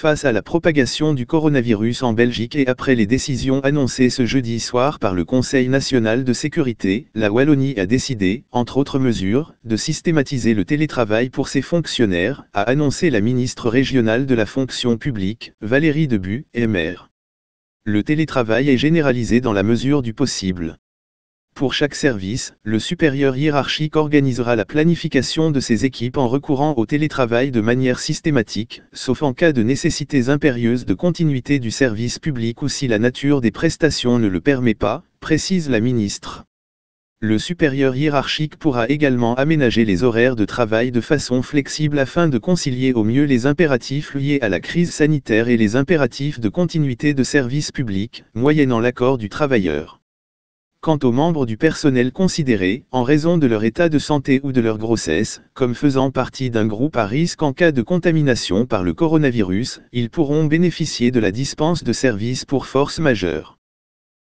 face à la propagation du coronavirus en Belgique et après les décisions annoncées ce jeudi soir par le Conseil national de sécurité, la Wallonie a décidé, entre autres mesures, de systématiser le télétravail pour ses fonctionnaires, a annoncé la ministre régionale de la fonction publique, Valérie Debu, MR. Le télétravail est généralisé dans la mesure du possible. Pour chaque service, le supérieur hiérarchique organisera la planification de ses équipes en recourant au télétravail de manière systématique, sauf en cas de nécessités impérieuses de continuité du service public ou si la nature des prestations ne le permet pas, précise la ministre. Le supérieur hiérarchique pourra également aménager les horaires de travail de façon flexible afin de concilier au mieux les impératifs liés à la crise sanitaire et les impératifs de continuité de service public, moyennant l'accord du travailleur quant aux membres du personnel considérés, en raison de leur état de santé ou de leur grossesse, comme faisant partie d'un groupe à risque en cas de contamination par le coronavirus, ils pourront bénéficier de la dispense de services pour force majeure.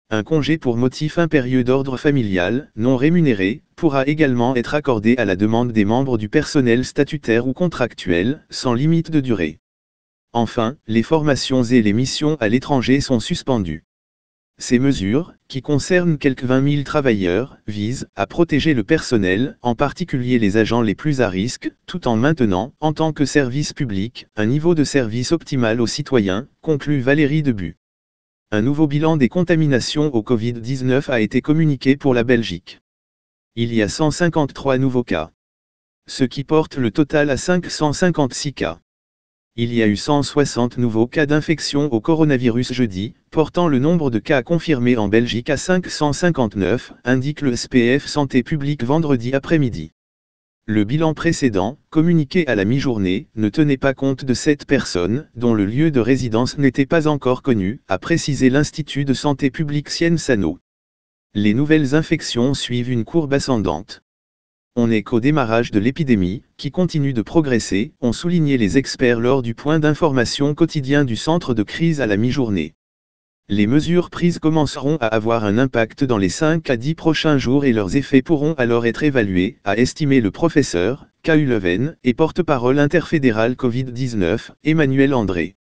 Un congé pour motif impérieux d'ordre familial, non rémunéré, pourra également être accordé à la demande des membres du personnel statutaire ou contractuel, sans limite de durée. Enfin, les formations et les missions à l'étranger sont suspendues. Ces mesures, qui concernent quelques 20 000 travailleurs, visent à protéger le personnel, en particulier les agents les plus à risque, tout en maintenant, en tant que service public, un niveau de service optimal aux citoyens, conclut Valérie Debu. Un nouveau bilan des contaminations au Covid-19 a été communiqué pour la Belgique. Il y a 153 nouveaux cas. Ce qui porte le total à 556 cas il y a eu 160 nouveaux cas d'infection au coronavirus jeudi, portant le nombre de cas confirmés en Belgique à 559, indique le SPF Santé publique vendredi après-midi. Le bilan précédent, communiqué à la mi-journée, ne tenait pas compte de cette personne, dont le lieu de résidence n'était pas encore connu, a précisé l'Institut de santé publique Sienne Sano. Les nouvelles infections suivent une courbe ascendante on n'est qu'au démarrage de l'épidémie, qui continue de progresser, ont souligné les experts lors du point d'information quotidien du centre de crise à la mi-journée. Les mesures prises commenceront à avoir un impact dans les 5 à 10 prochains jours et leurs effets pourront alors être évalués, a estimé le professeur, K.U. Leven, et porte-parole interfédéral Covid-19, Emmanuel André.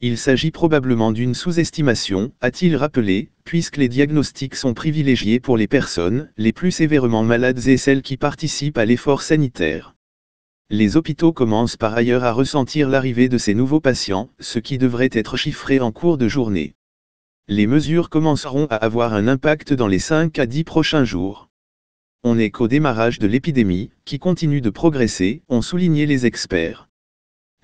Il s'agit probablement d'une sous-estimation, a-t-il rappelé, puisque les diagnostics sont privilégiés pour les personnes les plus sévèrement malades et celles qui participent à l'effort sanitaire. Les hôpitaux commencent par ailleurs à ressentir l'arrivée de ces nouveaux patients, ce qui devrait être chiffré en cours de journée. Les mesures commenceront à avoir un impact dans les 5 à 10 prochains jours. On n'est qu'au démarrage de l'épidémie, qui continue de progresser, ont souligné les experts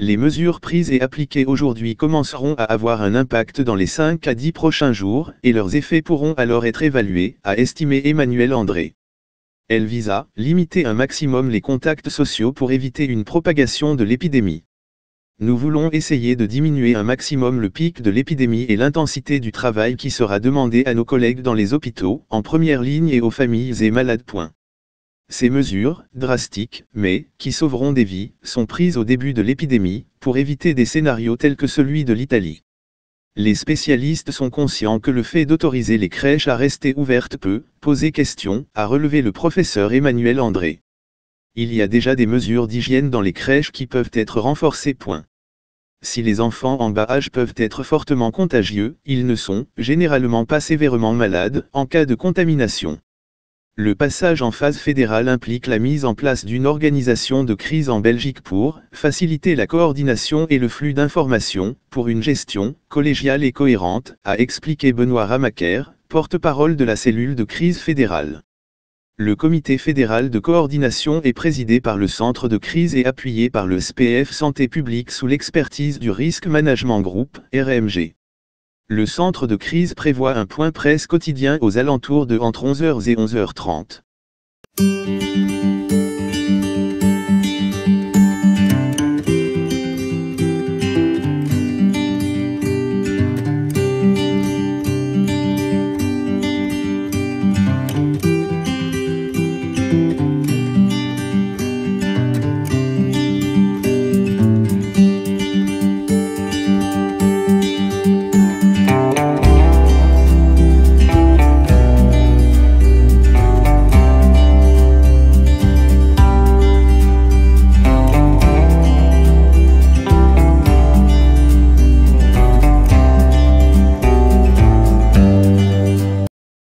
les mesures prises et appliquées aujourd'hui commenceront à avoir un impact dans les 5 à 10 prochains jours et leurs effets pourront alors être évalués, a estimé Emmanuel André. Elle vise à limiter un maximum les contacts sociaux pour éviter une propagation de l'épidémie. Nous voulons essayer de diminuer un maximum le pic de l'épidémie et l'intensité du travail qui sera demandé à nos collègues dans les hôpitaux, en première ligne et aux familles et malades. Ces mesures, drastiques, mais qui sauveront des vies, sont prises au début de l'épidémie, pour éviter des scénarios tels que celui de l'Italie. Les spécialistes sont conscients que le fait d'autoriser les crèches à rester ouvertes peut poser question, a relevé le professeur Emmanuel André. Il y a déjà des mesures d'hygiène dans les crèches qui peuvent être renforcées. Si les enfants en bas âge peuvent être fortement contagieux, ils ne sont généralement pas sévèrement malades en cas de contamination. Le passage en phase fédérale implique la mise en place d'une organisation de crise en Belgique pour faciliter la coordination et le flux d'informations, pour une gestion collégiale et cohérente, a expliqué Benoît Ramaker, porte-parole de la cellule de crise fédérale. Le comité fédéral de coordination est présidé par le centre de crise et appuyé par le SPF Santé publique sous l'expertise du Risk Management Group, RMG. Le centre de crise prévoit un point presse quotidien aux alentours de entre 11h et 11h30.